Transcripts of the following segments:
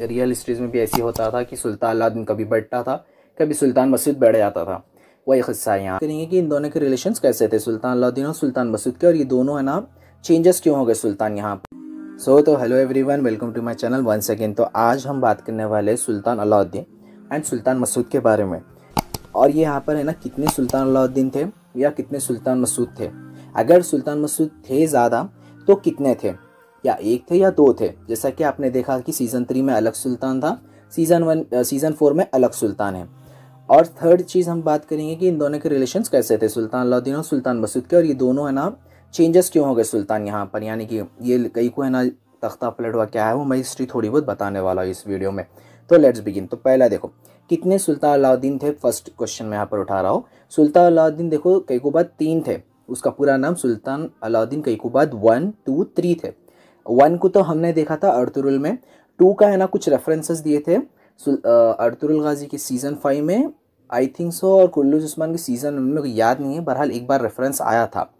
real histories में भी ऐसी होता था कि सुल्तान अलादीन कभी बैठता था कभी सुल्तान मसूद बैठ जाता था वही किस्सा यहाँ करेंगे कि इन दोनों के रिलेशन कैसे थे सुल्तान अलादीन और सुल्तान मसूद के और ये दोनों है ना चेंजेस क्यों हो गए सुल्तान यहाँ पर सो तो hello one welcome to my channel one second तो आज हम बात करने वाले सुल्तान अलाउद्दीन एंड सुल्तान मसूद के बारे में और ये यहाँ पर है ना कितने सुल्तान अलाउद्दीन थे या कितने सुल्तान मसूद थे अगर सुल्तान मसूद थे ज़्यादा तो कितने थे या एक थे या दो थे जैसा कि आपने देखा कि सीज़न थ्री में अलग सुल्तान था सीज़न वन सीज़न फोर में अलग सुल्तान है और थर्ड चीज़ हम बात करेंगे कि इन दोनों के रिलेशंस कैसे थे सुल्तान अलाउद्दीन और सुल्तान मसूद के और ये दोनों है ना चेंजेस क्यों हो गए सुल्तान यहाँ पर यानी कि ये कई को है ना तख्ता पलट हुआ क्या है वो मैं हिस्ट्री थोड़ी बहुत बताने वाला हूँ इस वीडियो में तो लेट्स बिगिन तो पहला देखो कितने सुल्तान अलाउद्दीन थे फर्स्ट क्वेश्चन में यहाँ पर उठा रहा हूँ सुल्तान अलाउद्दीन देखो बाद तीन थे उसका पूरा नाम सुल्तान अलाउद्दीन बाद वन टू थ्री थे वन को तो हमने देखा था अर्तुरुल में टू का है ना कुछ रेफरेंसेस दिए थे अर्तुरुल गाजी के सीज़न फाइव में आई थिंक सो और कुल्लू उस्मान के सीज़न में याद नहीं है बहरहाल एक बार रेफरेंस आया था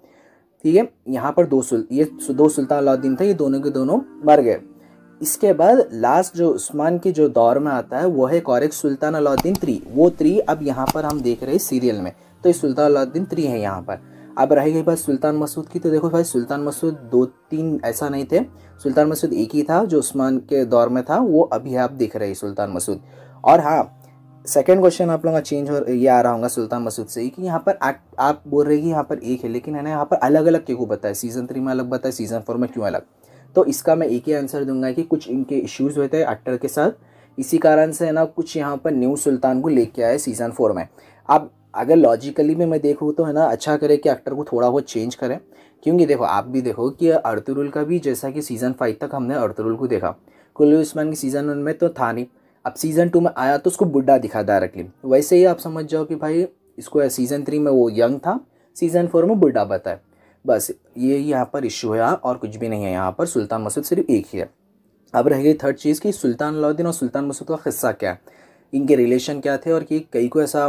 ठीक है यहाँ पर दो सुल ये दो सुल्तान अलाउद्दीन था ये दोनों के दोनों मर गए इसके बाद लास्ट जो उस्मान के जो दौर में आता है वो है कौरक सुल्तान अलाउद्दीन थ्री वो थ्री अब यहाँ पर हम देख रहे हैं सीरियल में तो ये सुल्तान अलाउद्दीन थ्री है यहाँ पर अब रह गई बात सुल्तान मसूद की तो देखो भाई सुल्तान मसूद दो तीन ऐसा नहीं थे सुल्तान मसूद एक ही था जो उस्मान के दौर में था वो अभी आप देख रहे हैं सुल्तान मसूद और हाँ सेकेंड क्वेश्चन आप लोगों का चेंज हो ये आ रहा होगा सुल्तान मसूद से ही कि यहाँ पर आ, आप बोल रहे कि यहाँ पर एक है लेकिन है ना यहाँ पर अलग अलग क्यों बताया सीज़न थ्री में अलग बताया सीज़न फोर में क्यों अलग तो इसका मैं एक ही आंसर दूंगा कि कुछ इनके इश्यूज़ हुए थे एक्टर के साथ इसी कारण से है ना कुछ यहाँ पर न्यू सुल्तान को लेके आए सीज़न फोर में अब अगर लॉजिकली में मैं देखूँ तो है ना अच्छा करे कि एक्टर को थोड़ा बहुत चेंज करें क्योंकि देखो आप भी देखो कि अर्तुरुल का भी जैसा कि सीज़न फाइव तक हमने अर्तुरुल को देखा कुल्लू उस्मान की सीज़न वन में तो था नहीं अब सीज़न टू में आया तो उसको बुढ़ा दिखा डायरेक्टली वैसे ही आप समझ जाओ कि भाई इसको सीज़न थ्री में वो यंग था सीज़न फोर में बुढ़ा बताए बस ये यहाँ पर इश्यू है और कुछ भी नहीं है यहाँ पर सुल्तान मसूद सिर्फ एक ही है अब रह गई थर्ड चीज़ कि सुल्तान अलाउद्दीन और सुल्तान मसूद का किस्सा क्या है इनके रिलेशन क्या थे और कि कई को ऐसा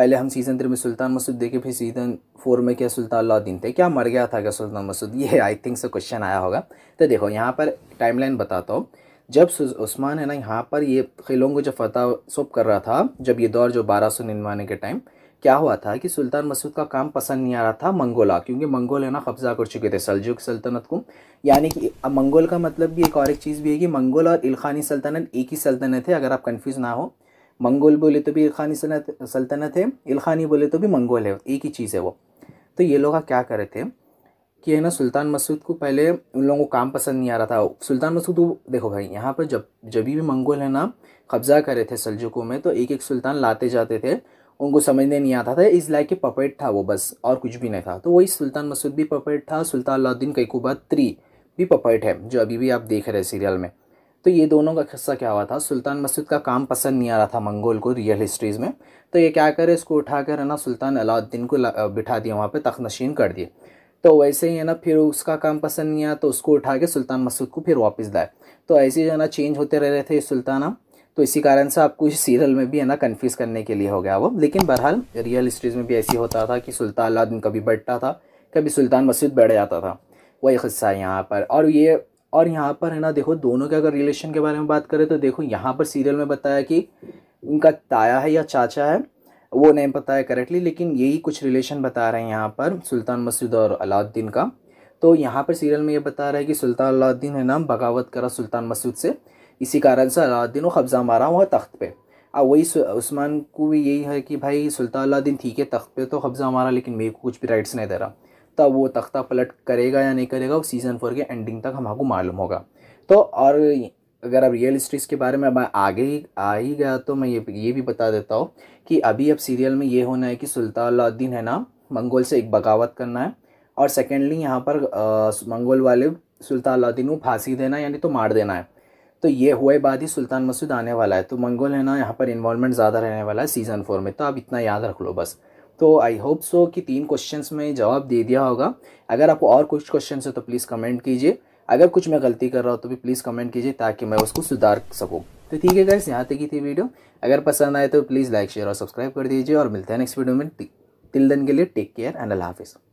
पहले हम सीज़न थ्री में सुल्तान मसूद देखे फिर सीज़न फोर में क्या सुल्तान लाउद्दीन थे क्या मर गया था क्या सुल्तान मसूद ये आई थिंक से क्वेश्चन आया होगा तो देखो यहाँ पर टाइमलाइन बताता हूँ जब उस्मान है ना यहाँ पर ये खिलों को जब फतह सब कर रहा था जब ये दौर जो बारह सौ निन्यानवे के टाइम क्या हुआ था कि सुल्तान मसूद का काम पसंद नहीं आ रहा था मंगोला क्योंकि मंगोल है ना कब्जा कर चुके थे सलजुक सल्तनत को यानी कि मंगोल का मतलब भी एक और एक चीज़ भी है कि मंगोल और इल्खानी सल्तनत एक ही सल्तनत है अगर आप कन्फ्यूज़ ना हो मंगोल बोले तो भी इल्खानी सल्तनत है इल्खानी बोले तो भी मंगोल है एक ही चीज़ है वो तो ये लोग क्या कर रहे थे कि है ना सुल्तान मसूद को पहले उन लोगों को काम पसंद नहीं आ रहा था सुल्तान मसूद वो देखो भाई यहाँ पर जब जब भी मंगोल है ना कब्ज़ा करे थे सलजुकों में तो एक एक सुल्तान लाते जाते थे उनको समझने नहीं आता था इस लाइक के पपेट था वो बस और कुछ भी नहीं था तो वही सुल्तान मसूद भी पपेट था सुल्तान अलाउद्दीन कैकूबा त्री भी पपेट है जो अभी भी आप देख रहे हैं सीरियल में तो ये दोनों का किस्सा क्या हुआ था सुल्तान मस्जिद का काम पसंद नहीं आ रहा था मंगोल को रियल हिस्ट्रीज़ में तो ये क्या करे इसको उठा कर है ना सुल्तान अलाउद्दीन को बिठा दिया वहाँ पर तखनशीन कर दिए तो वैसे ही है ना फिर उसका काम पसंद नहीं आया तो उसको उठा के सुल्तान मसूद को फिर वापस लाए तो ऐसे जो है ना चेंज होते रह रहे थे सुल्तान सुल्ताना तो इसी कारण से आपको इस सीरियल में भी है ना कन्फ्यूज़ करने के लिए हो गया वो लेकिन बहरहाल रियल हिस्ट्रीज़ में भी ऐसी होता था कि सुल्तान अलाउद्दीन कभी बैठता था कभी सुल्तान मसूद बैठ जाता था वही खस्सा है यहाँ पर और ये और यहाँ पर है ना देखो दोनों के अगर रिलेशन के बारे में बात करें तो देखो यहाँ पर सीरियल में बताया कि उनका ताया है या चाचा है वो नहीं पता है करेक्टली लेकिन यही कुछ रिलेशन बता रहे हैं यहाँ पर सुल्तान मसूद और अलाउद्दीन का तो यहाँ पर सीरियल में ये बता रहा है कि सुल्तान अलाउद्दीन है नाम बगावत करा सुल्तान मसूद से इसी कारण से अलाउद्दीन को कब्ज़ा मारा हुआ तख्त पे अब वही उस्मान को भी यही है कि भाई सुल्तान अलाउद्दीन ठीक है तख्त पे तो कब्ज़ा मारा लेकिन मेरे को कुछ भी राइट्स नहीं दे रहा तख्ता वो तख्ता पलट करेगा या नहीं करेगा वो सीज़न फोर के एंडिंग तक आपको मालूम होगा तो और अगर अब रियल स्ट्रीज के बारे में अब आगे ही आ ही गया तो मैं ये ये भी बता देता हूँ कि अभी अब सीरियल में ये होना है कि सुल्तान है ना मंगोल से एक बगावत करना है और सेकेंडली यहाँ पर आ, मंगोल वाले सुल्तानुद्दीन को फांसी देना यानी तो मार देना है तो ये हुए बाद ही सुल्तान मसूद आने वाला है तो मंगोल है ना यहाँ पर इन्वॉल्वमेंट ज़्यादा रहने वाला है सीज़न फोर में तो आप इतना याद रख लो बस तो आई होप सो कि तीन क्वेश्चंस में जवाब दे दिया होगा अगर आपको और कुछ क्वेश्चन है तो प्लीज़ कमेंट कीजिए अगर कुछ मैं गलती कर रहा हूँ तो भी प्लीज़ कमेंट कीजिए ताकि मैं उसको सुधार सकूँ तो ठीक है गैस यहाँ तक ही थी वीडियो अगर पसंद आए तो प्लीज़ लाइक शेयर और सब्सक्राइब कर दीजिए और मिलते हैं नेक्स्ट वीडियो में तिल दिन के लिए टेक केयर एंड अल्लाह हाफिज़